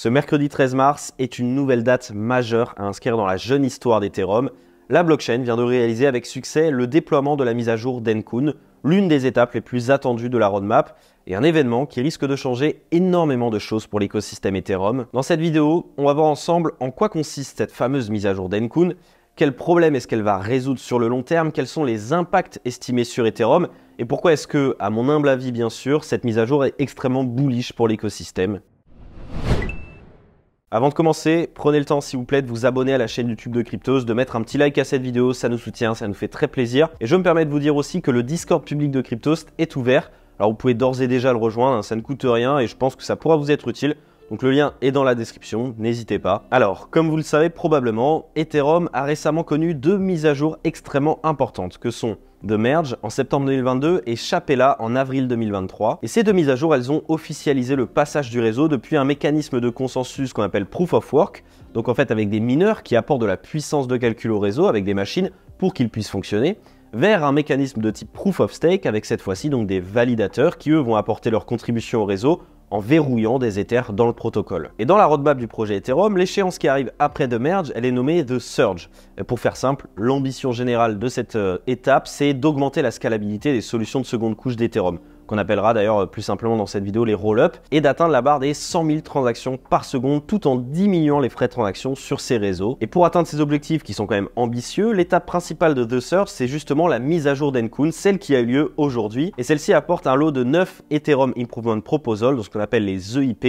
Ce mercredi 13 mars est une nouvelle date majeure à inscrire dans la jeune histoire d'Ethereum. La blockchain vient de réaliser avec succès le déploiement de la mise à jour d'Enkun, l'une des étapes les plus attendues de la roadmap et un événement qui risque de changer énormément de choses pour l'écosystème Ethereum. Dans cette vidéo, on va voir ensemble en quoi consiste cette fameuse mise à jour d'Enkun, quel problème est-ce qu'elle va résoudre sur le long terme, quels sont les impacts estimés sur Ethereum et pourquoi est-ce que, à mon humble avis bien sûr, cette mise à jour est extrêmement bullish pour l'écosystème. Avant de commencer, prenez le temps s'il vous plaît de vous abonner à la chaîne YouTube de Cryptos, de mettre un petit like à cette vidéo, ça nous soutient, ça nous fait très plaisir. Et je me permets de vous dire aussi que le Discord public de Cryptos est ouvert. Alors vous pouvez d'ores et déjà le rejoindre, hein, ça ne coûte rien et je pense que ça pourra vous être utile. Donc le lien est dans la description, n'hésitez pas. Alors, comme vous le savez probablement, Ethereum a récemment connu deux mises à jour extrêmement importantes, que sont The Merge en septembre 2022 et Chapella en avril 2023. Et ces deux mises à jour, elles ont officialisé le passage du réseau depuis un mécanisme de consensus qu'on appelle Proof of Work, donc en fait avec des mineurs qui apportent de la puissance de calcul au réseau avec des machines pour qu'ils puissent fonctionner, vers un mécanisme de type Proof of Stake avec cette fois-ci donc des validateurs qui eux vont apporter leur contribution au réseau en verrouillant des éthers dans le protocole. Et dans la roadmap du projet Ethereum, l'échéance qui arrive après The Merge, elle est nommée The Surge. pour faire simple, l'ambition générale de cette euh, étape, c'est d'augmenter la scalabilité des solutions de seconde couche d'Ethereum qu'on appellera d'ailleurs euh, plus simplement dans cette vidéo les roll-up, et d'atteindre la barre des 100 000 transactions par seconde tout en diminuant les frais de transaction sur ces réseaux. Et pour atteindre ces objectifs qui sont quand même ambitieux, l'étape principale de The Search, c'est justement la mise à jour d'Enkun, celle qui a eu lieu aujourd'hui, et celle-ci apporte un lot de 9 Ethereum Improvement Proposals, donc ce qu'on appelle les EIP,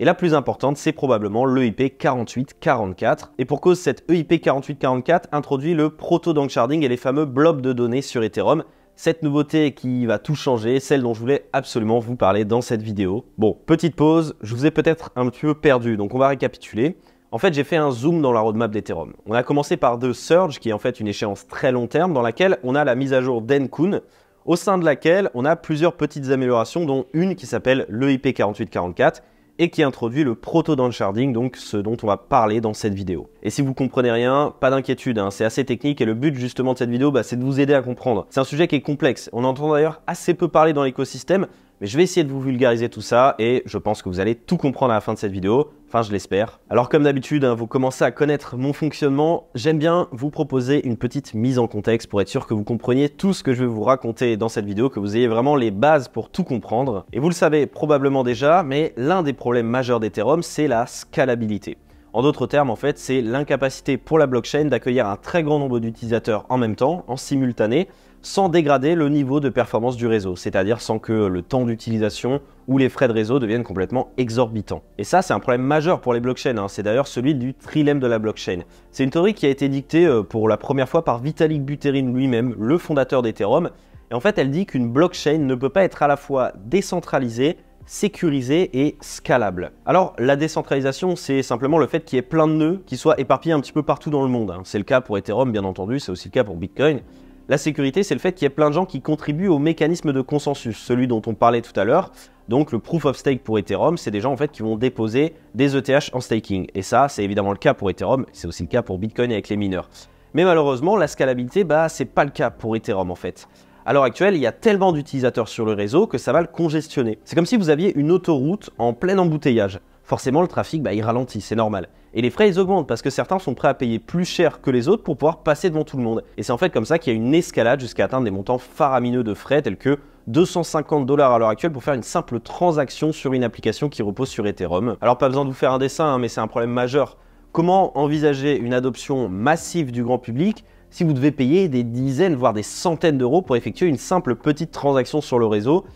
et la plus importante, c'est probablement l'EIP e 4844. Et pour cause, cette EIP 4844 introduit le proto-dank sharding et les fameux blobs de données sur Ethereum cette nouveauté qui va tout changer, celle dont je voulais absolument vous parler dans cette vidéo. Bon, petite pause, je vous ai peut-être un petit peu perdu, donc on va récapituler. En fait, j'ai fait un zoom dans la roadmap d'Ethereum. On a commencé par The Surge, qui est en fait une échéance très long terme, dans laquelle on a la mise à jour d'Enkun, au sein de laquelle on a plusieurs petites améliorations, dont une qui s'appelle l'EIP 4844, et qui introduit le proto sharding, donc ce dont on va parler dans cette vidéo. Et si vous comprenez rien, pas d'inquiétude, hein, c'est assez technique et le but justement de cette vidéo, bah, c'est de vous aider à comprendre. C'est un sujet qui est complexe, on entend d'ailleurs assez peu parler dans l'écosystème, mais je vais essayer de vous vulgariser tout ça et je pense que vous allez tout comprendre à la fin de cette vidéo. Enfin, je l'espère. Alors comme d'habitude, hein, vous commencez à connaître mon fonctionnement. J'aime bien vous proposer une petite mise en contexte pour être sûr que vous compreniez tout ce que je vais vous raconter dans cette vidéo, que vous ayez vraiment les bases pour tout comprendre. Et vous le savez probablement déjà, mais l'un des problèmes majeurs d'Ethereum, c'est la scalabilité. En d'autres termes, en fait, c'est l'incapacité pour la blockchain d'accueillir un très grand nombre d'utilisateurs en même temps, en simultané, sans dégrader le niveau de performance du réseau, c'est-à-dire sans que le temps d'utilisation ou les frais de réseau deviennent complètement exorbitants. Et ça, c'est un problème majeur pour les blockchains, hein. c'est d'ailleurs celui du trilemme de la blockchain. C'est une théorie qui a été dictée euh, pour la première fois par Vitalik Buterin lui-même, le fondateur d'Ethereum, et en fait elle dit qu'une blockchain ne peut pas être à la fois décentralisée sécurisé et scalable. Alors la décentralisation, c'est simplement le fait qu'il y ait plein de nœuds qui soient éparpillés un petit peu partout dans le monde. Hein. C'est le cas pour Ethereum bien entendu, c'est aussi le cas pour Bitcoin. La sécurité, c'est le fait qu'il y ait plein de gens qui contribuent au mécanisme de consensus, celui dont on parlait tout à l'heure. Donc le proof of stake pour Ethereum, c'est des gens en fait qui vont déposer des ETH en staking. Et ça, c'est évidemment le cas pour Ethereum, c'est aussi le cas pour Bitcoin avec les mineurs. Mais malheureusement, la scalabilité, bah, c'est pas le cas pour Ethereum en fait à l'heure actuelle, il y a tellement d'utilisateurs sur le réseau que ça va le congestionner. C'est comme si vous aviez une autoroute en plein embouteillage. Forcément, le trafic, bah, il ralentit, c'est normal. Et les frais, ils augmentent parce que certains sont prêts à payer plus cher que les autres pour pouvoir passer devant tout le monde. Et c'est en fait comme ça qu'il y a une escalade jusqu'à atteindre des montants faramineux de frais tels que 250 dollars à l'heure actuelle pour faire une simple transaction sur une application qui repose sur Ethereum. Alors pas besoin de vous faire un dessin, hein, mais c'est un problème majeur. Comment envisager une adoption massive du grand public si vous devez payer des dizaines, voire des centaines d'euros pour effectuer une simple petite transaction sur le réseau.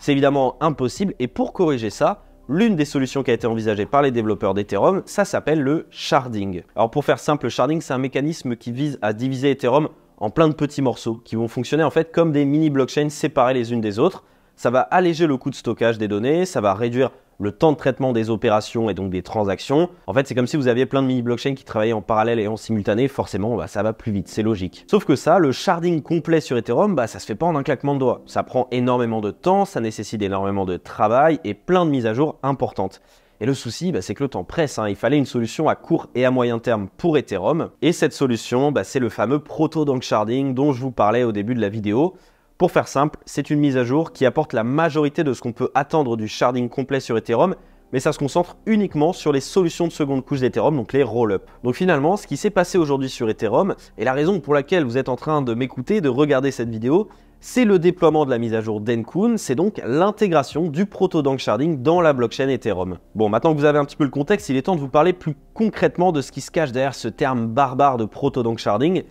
C'est évidemment impossible et pour corriger ça, L'une des solutions qui a été envisagée par les développeurs d'Ethereum, ça s'appelle le sharding. Alors pour faire simple, le sharding, c'est un mécanisme qui vise à diviser Ethereum en plein de petits morceaux qui vont fonctionner en fait comme des mini blockchains séparées les unes des autres ça va alléger le coût de stockage des données, ça va réduire le temps de traitement des opérations et donc des transactions. En fait, c'est comme si vous aviez plein de mini-blockchains qui travaillaient en parallèle et en simultané, forcément, bah, ça va plus vite, c'est logique. Sauf que ça, le sharding complet sur Ethereum, bah, ça se fait pas en un claquement de doigts. Ça prend énormément de temps, ça nécessite énormément de travail et plein de mises à jour importantes. Et le souci, bah, c'est que le temps presse. Hein. Il fallait une solution à court et à moyen terme pour Ethereum. Et cette solution, bah, c'est le fameux proto-dank sharding dont je vous parlais au début de la vidéo. Pour faire simple, c'est une mise à jour qui apporte la majorité de ce qu'on peut attendre du sharding complet sur Ethereum, mais ça se concentre uniquement sur les solutions de seconde couche d'Ethereum, donc les roll-up. Donc finalement, ce qui s'est passé aujourd'hui sur Ethereum, et la raison pour laquelle vous êtes en train de m'écouter, de regarder cette vidéo, c'est le déploiement de la mise à jour d'Enkun, c'est donc l'intégration du proto-dank sharding dans la blockchain Ethereum. Bon, maintenant que vous avez un petit peu le contexte, il est temps de vous parler plus concrètement de ce qui se cache derrière ce terme barbare de proto-dank sharding.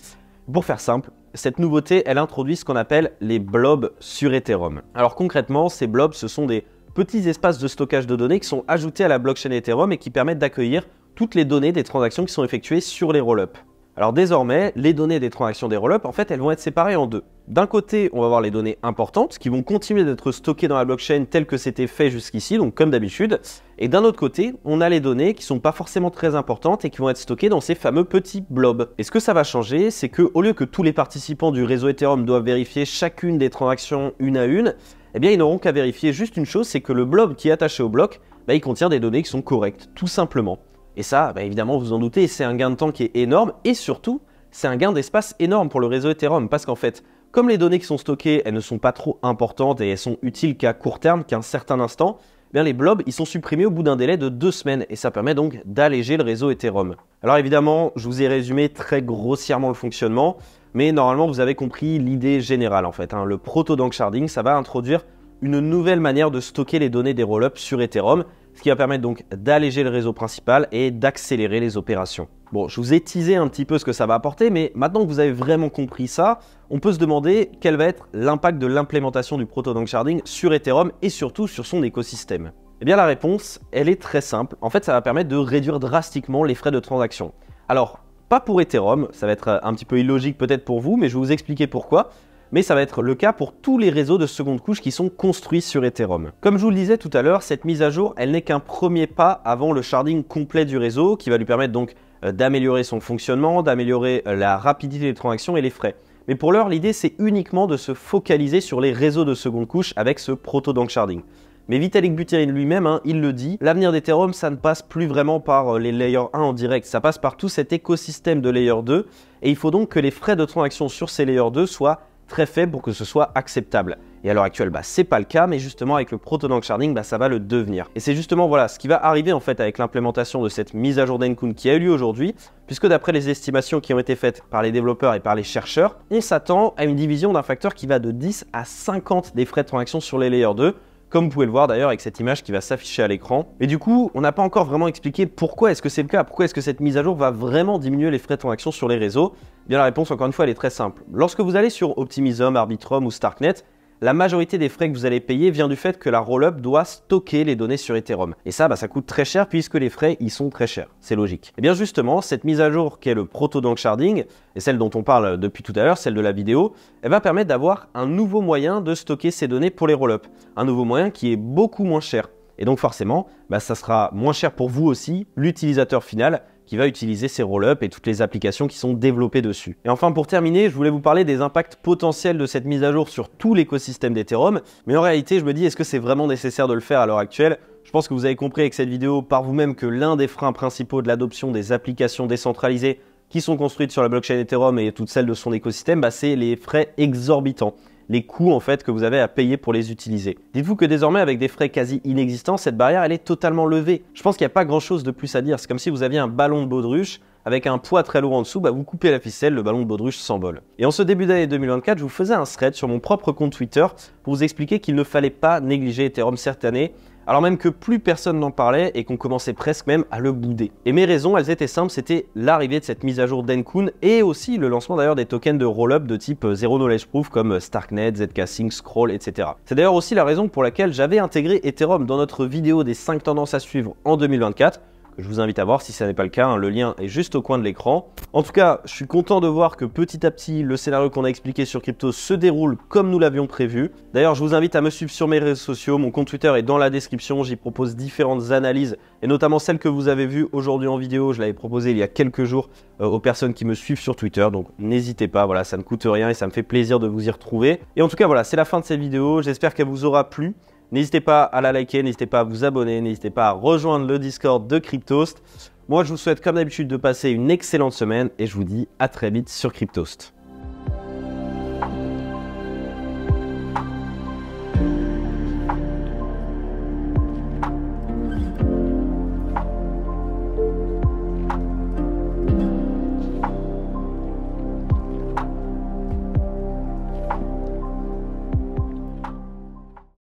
Pour faire simple, cette nouveauté, elle introduit ce qu'on appelle les blobs sur Ethereum. Alors concrètement, ces blobs, ce sont des petits espaces de stockage de données qui sont ajoutés à la blockchain Ethereum et qui permettent d'accueillir toutes les données des transactions qui sont effectuées sur les roll ups alors désormais, les données des transactions des roll-up, en fait, elles vont être séparées en deux. D'un côté, on va avoir les données importantes qui vont continuer d'être stockées dans la blockchain telle que c'était fait jusqu'ici, donc comme d'habitude. Et d'un autre côté, on a les données qui sont pas forcément très importantes et qui vont être stockées dans ces fameux petits blobs. Et ce que ça va changer, c'est que au lieu que tous les participants du réseau Ethereum doivent vérifier chacune des transactions une à une, eh bien ils n'auront qu'à vérifier juste une chose, c'est que le blob qui est attaché au bloc, bah, il contient des données qui sont correctes, tout simplement. Et ça, bah, évidemment, vous en doutez, c'est un gain de temps qui est énorme et surtout, c'est un gain d'espace énorme pour le réseau Ethereum parce qu'en fait, comme les données qui sont stockées, elles ne sont pas trop importantes et elles sont utiles qu'à court terme, qu'à un certain instant, eh Bien, les blobs, ils sont supprimés au bout d'un délai de deux semaines et ça permet donc d'alléger le réseau Ethereum. Alors évidemment, je vous ai résumé très grossièrement le fonctionnement, mais normalement vous avez compris l'idée générale en fait. Hein. Le proto-dank sharding, ça va introduire une nouvelle manière de stocker les données des roll-ups sur Ethereum ce qui va permettre donc d'alléger le réseau principal et d'accélérer les opérations. Bon, je vous ai teasé un petit peu ce que ça va apporter, mais maintenant que vous avez vraiment compris ça, on peut se demander quel va être l'impact de l'implémentation du proto sharding sur Ethereum et surtout sur son écosystème. Eh bien la réponse, elle est très simple. En fait, ça va permettre de réduire drastiquement les frais de transaction. Alors, pas pour Ethereum, ça va être un petit peu illogique peut-être pour vous, mais je vais vous expliquer pourquoi mais ça va être le cas pour tous les réseaux de seconde couche qui sont construits sur Ethereum. Comme je vous le disais tout à l'heure, cette mise à jour, elle n'est qu'un premier pas avant le sharding complet du réseau qui va lui permettre donc euh, d'améliorer son fonctionnement, d'améliorer euh, la rapidité des transactions et les frais. Mais pour l'heure, l'idée c'est uniquement de se focaliser sur les réseaux de seconde couche avec ce proto-dank sharding. Mais Vitalik Buterin lui-même, hein, il le dit, l'avenir d'Ethereum, ça ne passe plus vraiment par euh, les layers 1 en direct, ça passe par tout cet écosystème de Layer 2, et il faut donc que les frais de transaction sur ces layers 2 soient très faible pour que ce soit acceptable. Et à l'heure actuelle, bah, c'est pas le cas, mais justement avec le Protonank Sharding, bah, ça va le devenir. Et c'est justement voilà ce qui va arriver en fait avec l'implémentation de cette mise à jour d'Enkun qui a eu lieu aujourd'hui, puisque d'après les estimations qui ont été faites par les développeurs et par les chercheurs, on s'attend à une division d'un facteur qui va de 10 à 50 des frais de transaction sur les layers 2, comme vous pouvez le voir d'ailleurs avec cette image qui va s'afficher à l'écran. Et du coup, on n'a pas encore vraiment expliqué pourquoi est-ce que c'est le cas, pourquoi est-ce que cette mise à jour va vraiment diminuer les frais de transaction sur les réseaux. Eh bien la réponse encore une fois elle est très simple. Lorsque vous allez sur Optimism, Arbitrum ou Starknet, la majorité des frais que vous allez payer vient du fait que la roll-up doit stocker les données sur Ethereum. Et ça, bah, ça coûte très cher puisque les frais y sont très chers. C'est logique. Et eh bien justement, cette mise à jour qu'est le proto-donk sharding, et celle dont on parle depuis tout à l'heure, celle de la vidéo, elle va permettre d'avoir un nouveau moyen de stocker ces données pour les roll-up. Un nouveau moyen qui est beaucoup moins cher. Et donc forcément, bah, ça sera moins cher pour vous aussi, l'utilisateur final qui va utiliser ces roll ups et toutes les applications qui sont développées dessus. Et enfin, pour terminer, je voulais vous parler des impacts potentiels de cette mise à jour sur tout l'écosystème d'Ethereum. Mais en réalité, je me dis, est-ce que c'est vraiment nécessaire de le faire à l'heure actuelle Je pense que vous avez compris avec cette vidéo par vous-même que l'un des freins principaux de l'adoption des applications décentralisées qui sont construites sur la blockchain Ethereum et toutes celles de son écosystème, bah, c'est les frais exorbitants les coûts en fait que vous avez à payer pour les utiliser. Dites-vous que désormais avec des frais quasi inexistants, cette barrière elle est totalement levée. Je pense qu'il n'y a pas grand chose de plus à dire, c'est comme si vous aviez un ballon de baudruche avec un poids très lourd en dessous, bah vous coupez la ficelle, le ballon de baudruche s'envole. Et en ce début d'année 2024, je vous faisais un thread sur mon propre compte Twitter pour vous expliquer qu'il ne fallait pas négliger Ethereum cette année alors même que plus personne n'en parlait et qu'on commençait presque même à le bouder. Et mes raisons, elles étaient simples, c'était l'arrivée de cette mise à jour d'Enkun et aussi le lancement d'ailleurs des tokens de roll-up de type euh, Zero Knowledge Proof comme euh, Starknet, ZK Sync, Scroll, etc. C'est d'ailleurs aussi la raison pour laquelle j'avais intégré Ethereum dans notre vidéo des 5 tendances à suivre en 2024 je vous invite à voir si ça n'est pas le cas. Hein, le lien est juste au coin de l'écran. En tout cas, je suis content de voir que petit à petit, le scénario qu'on a expliqué sur Crypto se déroule comme nous l'avions prévu. D'ailleurs, je vous invite à me suivre sur mes réseaux sociaux. Mon compte Twitter est dans la description. J'y propose différentes analyses et notamment celle que vous avez vue aujourd'hui en vidéo. Je l'avais proposée il y a quelques jours euh, aux personnes qui me suivent sur Twitter. Donc n'hésitez pas. Voilà, ça ne coûte rien et ça me fait plaisir de vous y retrouver. Et en tout cas, voilà, c'est la fin de cette vidéo. J'espère qu'elle vous aura plu. N'hésitez pas à la liker, n'hésitez pas à vous abonner, n'hésitez pas à rejoindre le Discord de Cryptost. Moi, je vous souhaite comme d'habitude de passer une excellente semaine et je vous dis à très vite sur Cryptost.